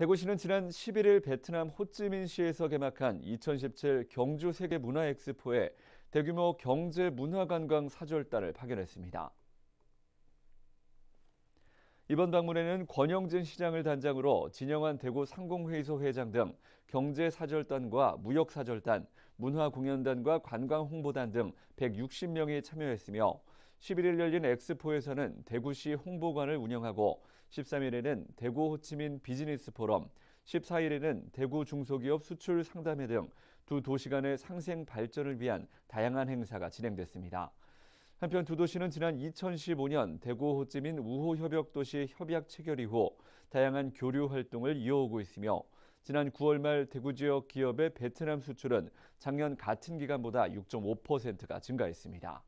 대구시는 지난 11일 베트남 호찌민시에서 개막한 2017 경주 세계 문화 엑스포에 대규모 경제 문화 관광 사절단을 파견했습니다. 이번 방문에는 권영진 시장을 단장으로 진영환 대구 상공회의소 회장 등 경제사절단과 무역사절단, 문화공연단과 관광홍보단 등 160명이 참여했으며 11일 열린 엑스포에서는 대구시 홍보관을 운영하고 13일에는 대구 호치민 비즈니스 포럼, 14일에는 대구 중소기업 수출 상담회 등 두 도시 간의 상생 발전을 위한 다양한 행사가 진행됐습니다. 한편 두 도시는 지난 2015년 대구 호찌민 우호 협약 도시 협약 체결 이후 다양한 교류 활동을 이어오고 있으며 지난 9월 말 대구 지역 기업의 베트남 수출은 작년 같은 기간보다 6.5%가 증가했습니다.